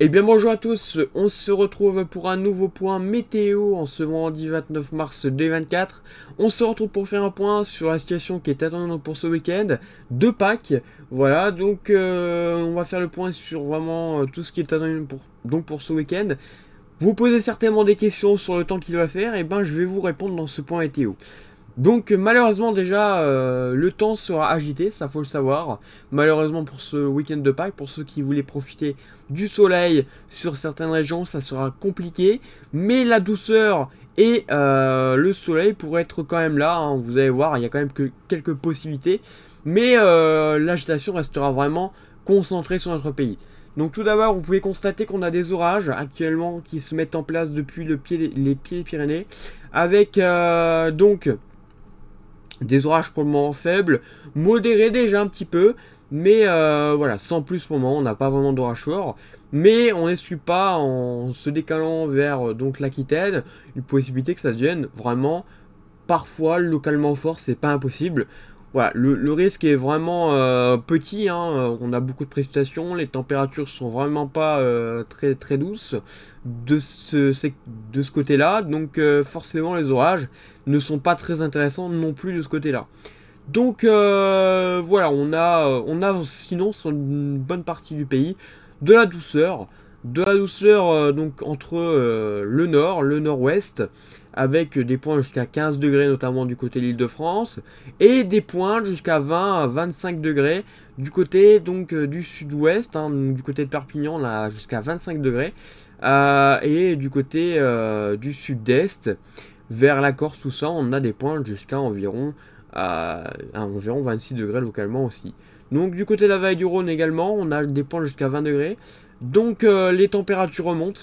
Eh bien bonjour à tous, on se retrouve pour un nouveau point météo en ce vendredi 29 mars 2024. On se retrouve pour faire un point sur la situation qui est attendue pour ce week-end de Pâques. Voilà, donc euh, on va faire le point sur vraiment euh, tout ce qui est attendu pour, donc pour ce week-end. Vous posez certainement des questions sur le temps qu'il va faire, et eh ben je vais vous répondre dans ce point météo. Donc malheureusement déjà euh, le temps sera agité, ça faut le savoir. Malheureusement pour ce week-end de Pâques, pour ceux qui voulaient profiter du soleil sur certaines régions, ça sera compliqué. Mais la douceur et euh, le soleil pourraient être quand même là. Hein. Vous allez voir, il y a quand même que quelques possibilités. Mais euh, l'agitation restera vraiment concentrée sur notre pays. Donc tout d'abord, vous pouvez constater qu'on a des orages actuellement qui se mettent en place depuis le pied, les pieds des Pyrénées. Avec donc des orages probablement faibles, modérés déjà un petit peu, mais euh, voilà, sans plus pour le moment, on n'a pas vraiment d'orage fort. Mais on n'essuie pas en se décalant vers euh, donc l'Aquitaine une possibilité que ça devienne vraiment parfois localement fort, c'est pas impossible. Voilà, le, risque est vraiment euh, petit, hein. euh, on a beaucoup de précipitations, les températures sont vraiment pas euh, très très douces de ce, de ce côté-là, donc forcément les orages ne sont pas très intéressants non plus de ce côté-là. Donc voilà, on a, on a sinon sur une bonne partie du pays de la douceur, de la douceur donc entre le nord, le nord-ouest, avec des points jusqu'à 15 degrés, notamment du côté de l'île de France, et des points jusqu'à 20 25 degrés du côté donc euh, du sud-ouest, hein, du côté de Perpignan, là jusqu'à 25 degrés, euh, et du côté euh, du sud-est, vers la Corse, tout on a des points jusqu'à environ, environ 26 degrés localement aussi. Donc du côté de la vallée du Rhône également, on a des points jusqu'à 20 degrés. Donc les températures remontent,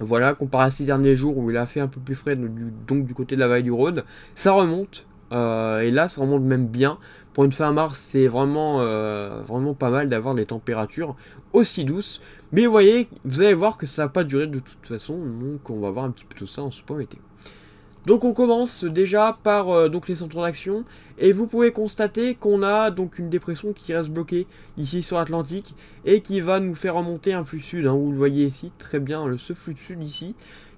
voilà, comparé à ces derniers jours où il a fait un peu plus frais, donc du, côté de la vallée du Rhône, ça remonte. Euh, et là, ça remonte même bien. Pour une fin mars, c'est vraiment, euh, vraiment pas mal d'avoir des températures aussi douces. Mais vous voyez, vous allez voir que ça n'a pas duré de toute façon. Donc on va voir un petit peu tout ça en ce point météo. Donc on commence déjà par euh, donc les centres d'action et vous pouvez constater qu'on a donc une dépression qui reste bloquée ici sur l'Atlantique et qui va nous faire remonter un flux sud, hein. vous le voyez ici très bien ce flux sud ici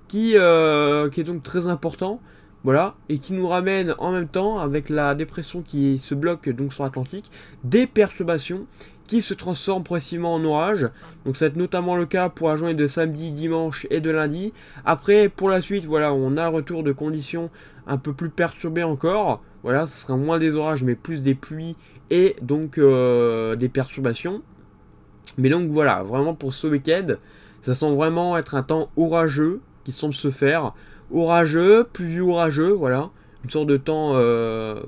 qui, euh, qui est donc très important voilà, et qui nous ramène en même temps, avec la dépression qui se bloque donc sur l'Atlantique, des perturbations qui se transforme progressivement en orage. Donc ça va être notamment le cas pour la journée de samedi, dimanche et de lundi. Après, pour la suite, voilà, on a un retour de conditions un peu plus perturbées encore. Voilà, ce sera moins des orages, mais plus des pluies et donc euh, des perturbations. Mais donc voilà, vraiment pour ce week-end, ça semble vraiment être un temps orageux qui semble se faire. Orageux, pluvieux, orageux, voilà. Une sorte de temps... Euh,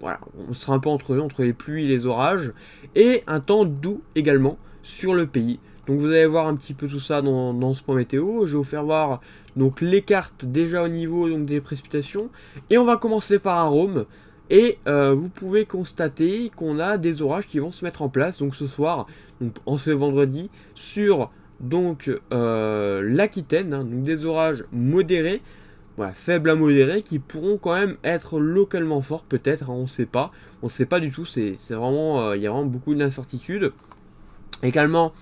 voilà, on sera un peu entre les pluies et les orages, et un temps doux également sur le pays. Donc vous allez voir un petit peu tout ça dans, ce point météo. Je vais vous faire voir donc les cartes déjà au niveau donc, des précipitations. Et on va commencer par Arôme. Rome. Et euh, vous pouvez constater qu'on a des orages qui vont se mettre en place donc ce soir, en ce vendredi, sur donc euh, l'Aquitaine, hein, donc des orages modérés faible faibles à modérés qui pourront quand même être localement forts peut-être, hein, on ne sait pas, on ne sait pas du tout, c'est vraiment, euh, il y a vraiment beaucoup d'incertitudes. Également,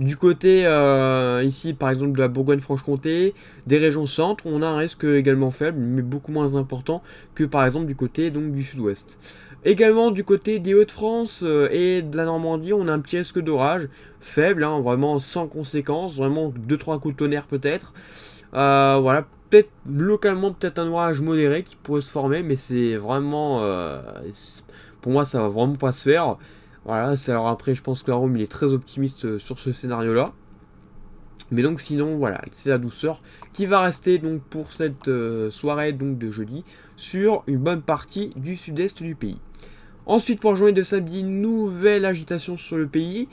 du côté euh, ici par exemple de la Bourgogne-Franche-Comté, des régions centres, on a un risque également faible mais beaucoup moins important que par exemple du côté donc du sud-ouest. Également du côté des Hauts-de-France euh, et de la Normandie, on a un petit risque d'orage faible, hein, vraiment sans conséquence, vraiment 2-3 coups de tonnerre peut-être. voilà, peut-être localement peut-être un orage modéré qui pourrait se former, mais c'est vraiment euh, pour moi ça va vraiment pas se faire. Voilà, c'est alors après je pense que la Rome il est très optimiste euh, sur ce scénario là. Mais donc sinon voilà, c'est la douceur qui va rester donc pour cette euh, soirée donc de jeudi sur une bonne partie du sud-est du pays. Ensuite pour journée de samedi, nouvelle agitation sur le pays.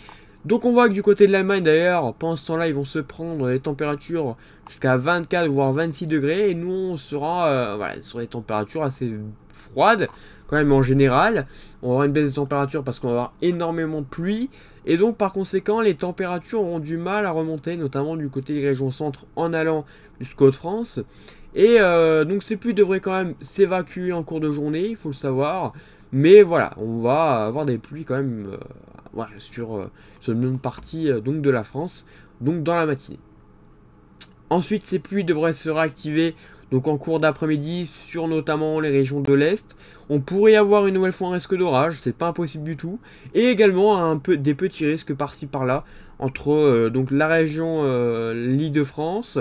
Donc on voit que du côté de l'Allemagne d'ailleurs, pendant ce temps-là, ils vont se prendre les températures jusqu'à 24 voire 26 degrés. Et nous, on sera euh, sur des températures assez froides quand même en général. On aura une baisse des températures parce qu'on va avoir énormément de pluie. Et donc par conséquent, les températures auront du mal à remonter, notamment du côté des régions centre en allant jusqu'au de France. Et euh, donc ces pluies devraient quand même s'évacuer en cours de journée, il faut le savoir. Mais voilà, on va avoir des pluies quand même euh, sur, euh, sur une partie euh, donc de la France, donc dans la matinée. Ensuite, ces pluies devraient se réactiver donc en cours d'après-midi sur notamment les régions de l'Est. On pourrait avoir une nouvelle fois un risque d'orage, c'est pas impossible du tout. Et également un des petits risques par-ci par-là entre euh, donc la région l'Île-de-France,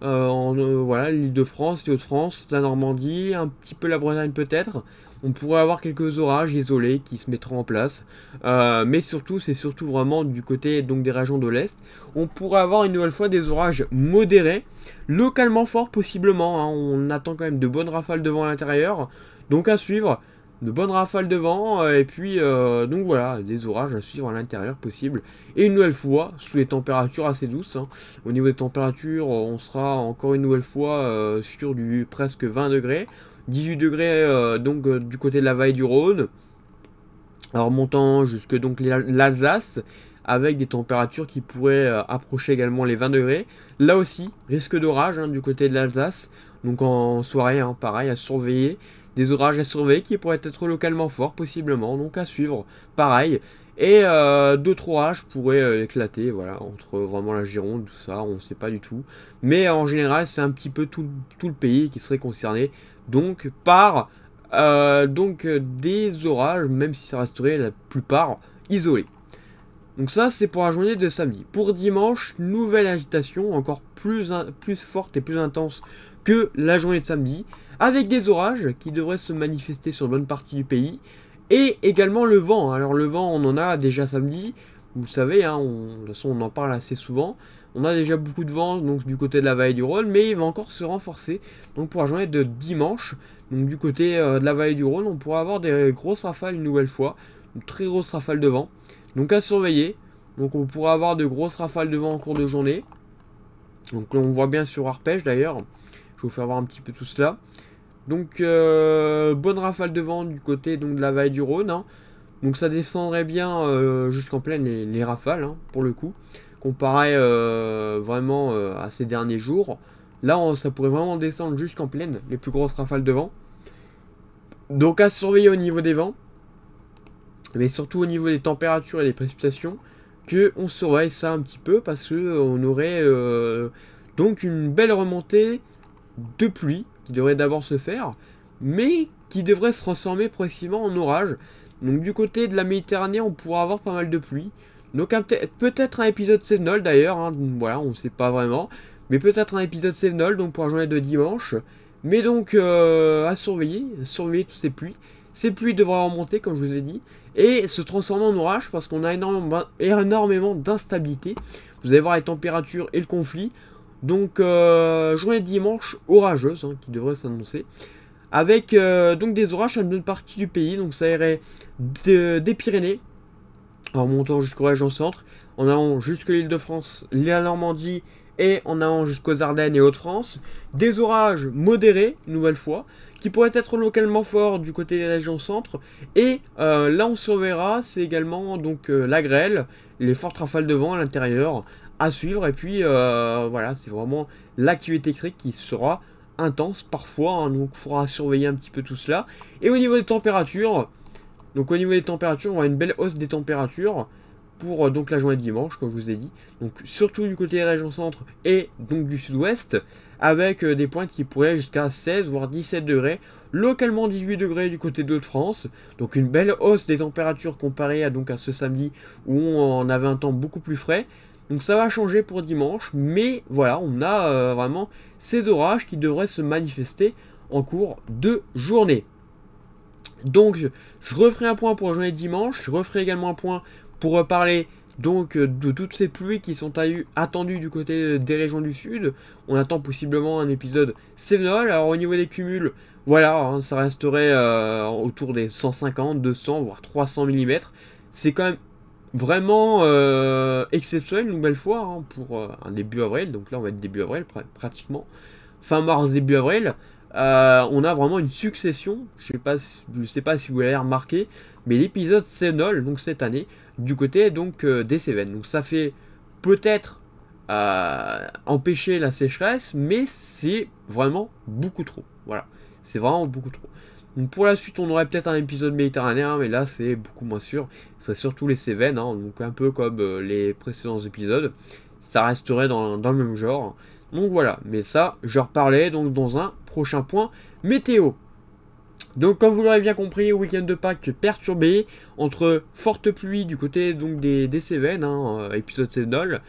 voilà l'Île-de-France, l'Île-de-France, la Normandie, un petit peu la Bretagne peut-être on pourrait avoir quelques orages isolés qui se mettront en place. Euh, mais surtout, c'est surtout vraiment du côté donc, des régions de l'Est. On pourrait avoir une nouvelle fois des orages modérés, localement forts possiblement. Hein. On attend quand même de bonnes rafales de vent à l'intérieur. Donc à suivre, de bonnes rafales de vent. Euh, et puis, euh, donc voilà, des orages à suivre à l'intérieur possible. Et une nouvelle fois, sous les températures assez douces. Hein. Au niveau des températures, on sera encore une nouvelle fois sur du presque 20 degrés. 18 degrés euh, donc euh, du côté de la vallée du Rhône, alors montant jusque donc l'Alsace, avec des températures qui pourraient euh, approcher également les 20 degrés. Là aussi, risque d'orage hein, du côté de l'Alsace, donc en soirée, hein, pareil, à surveiller. Des orages à surveiller qui pourraient être localement forts, possiblement, donc à suivre. Pareil, et euh, d'autres orages pourraient euh, éclater, voilà, entre vraiment la Gironde, tout ça, on ne sait pas du tout. Mais en général, c'est un petit peu tout, le pays qui serait concerné, donc par euh, donc des orages, même si ça resterait la plupart isolé. Donc ça, c'est pour la journée de samedi. Pour dimanche, nouvelle agitation, encore plus, plus forte et plus intense que la journée de samedi, avec des orages qui devraient se manifester sur une bonne partie du pays. Et également le vent. Alors le vent, on en a déjà samedi. Vous savez, hein, on, de toute façon, on en parle assez souvent. On a déjà beaucoup de vent donc, du côté de la vallée du Rhône, mais il va encore se renforcer. Donc pour la journée de dimanche, donc du côté euh, de la vallée du Rhône, on pourra avoir des grosses rafales une nouvelle fois. Une très grosse rafale de vent. Donc à surveiller. Donc on pourra avoir de grosses rafales de vent en cours de journée. Donc on voit bien sur Arpège d'ailleurs. Je vous faire voir un petit peu tout cela. Donc, euh, bonne rafale de vent du côté donc, de la vallée du Rhône. Hein. Donc, ça descendrait bien euh, jusqu'en pleine les, rafales, hein, pour le coup. Comparé euh, vraiment à ces derniers jours. Là, ça pourrait vraiment descendre jusqu'en pleine, les plus grosses rafales de vent. Donc, à surveiller au niveau des vents. Mais surtout au niveau des températures et des précipitations. Que on surveille ça un petit peu parce qu'on aurait donc une belle remontée de pluie qui devrait d'abord se faire, mais qui devrait se transformer progressivement en orage. Donc du côté de la Méditerranée, on pourra avoir pas mal de pluie. Donc peut-être un épisode Sevenol d'ailleurs, hein, voilà, on ne sait pas vraiment. Mais peut-être un épisode Sevenol, donc pour la journée de dimanche. Mais donc euh, à surveiller, surveiller toutes ces pluies. Ces pluies devraient remonter, comme je vous ai dit, et se transformer en orage parce qu'on a énormément, énormément d'instabilité. Vous allez voir les températures et le conflit. Donc, euh, journée dimanche orageuse hein, qui devrait s'annoncer. Avec euh, donc des orages à une bonne partie du pays. Donc, ça irait des Pyrénées, en montant jusqu'aux régions centre, en allant jusque l'île de France, la Normandie et en allant jusqu'aux Ardennes et hauts france Des orages modérés, une nouvelle fois, qui pourraient être localement forts du côté des régions centres. Et euh, là, on reverra, c'est également donc euh, la grêle, les fortes rafales de vent à l'intérieur, à suivre. Et puis euh, voilà, c'est vraiment l'activité critique qui sera intense parfois, hein. donc il faudra surveiller un petit peu tout cela. Et au niveau des températures, donc au niveau des températures, on a une belle hausse des températures pour euh, donc la journée de dimanche, comme je vous ai dit. Donc surtout du côté des régions centre et donc du sud-ouest, avec euh, des pointes qui pourraient jusqu'à 16 voire 17 degrés, localement 18 degrés du côté de france Donc une belle hausse des températures comparée à donc à ce samedi où on avait un temps beaucoup plus frais. Donc ça va changer pour dimanche, mais voilà, on a euh, vraiment ces orages qui devraient se manifester en cours de journée. Donc je referai un point pour journée dimanche, je referai également un point pour reparler donc euh, de toutes ces pluies qui sont attendues du côté euh, des régions du sud. On attend possiblement un épisode sévenol Alors au niveau des cumuls, voilà, hein, ça resterait autour des 150, 200, voire 300 mm. C'est quand même Vraiment euh, exceptionnel, une nouvelle fois, hein, pour euh, un début avril. Donc là, on va être début avril, pratiquement. Fin mars, début avril. Euh, on a vraiment une succession. Je sais pas, sais pas si vous l'avez remarqué, mais l'épisode Sénol, donc cette année, du côté donc des Cévennes. Donc ça fait peut-être empêcher la sécheresse, mais c'est vraiment beaucoup trop. Voilà, c'est vraiment beaucoup trop pour la suite, on aurait peut-être un épisode méditerranéen, mais là c'est beaucoup moins sûr. Ce serait surtout les Cévennes, hein, donc un peu comme euh, les précédents épisodes. Ça resterait dans, le même genre. Donc voilà, mais ça, je reparlais donc dans un prochain point météo. Donc comme vous l'aurez bien compris, week-end de Pâques perturbé entre forte pluie du côté donc des, Cévennes, hein, euh, épisode Cévenol,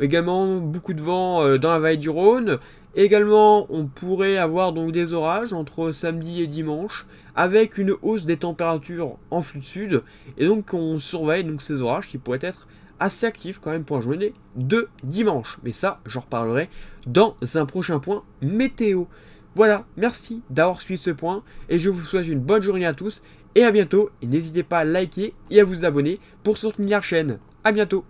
également beaucoup de vent euh, dans la vallée du Rhône, Également, on pourrait avoir donc des orages entre samedi et dimanche, avec une hausse des températures en flux de sud, et donc on surveille donc ces orages qui pourraient être assez actifs quand même pour la journée de dimanche. Mais ça, j'en reparlerai dans un prochain point météo. Voilà, merci d'avoir suivi ce point, et je vous souhaite une bonne journée à tous, et à bientôt, et n'hésitez pas à liker et à vous abonner pour soutenir la chaîne. A bientôt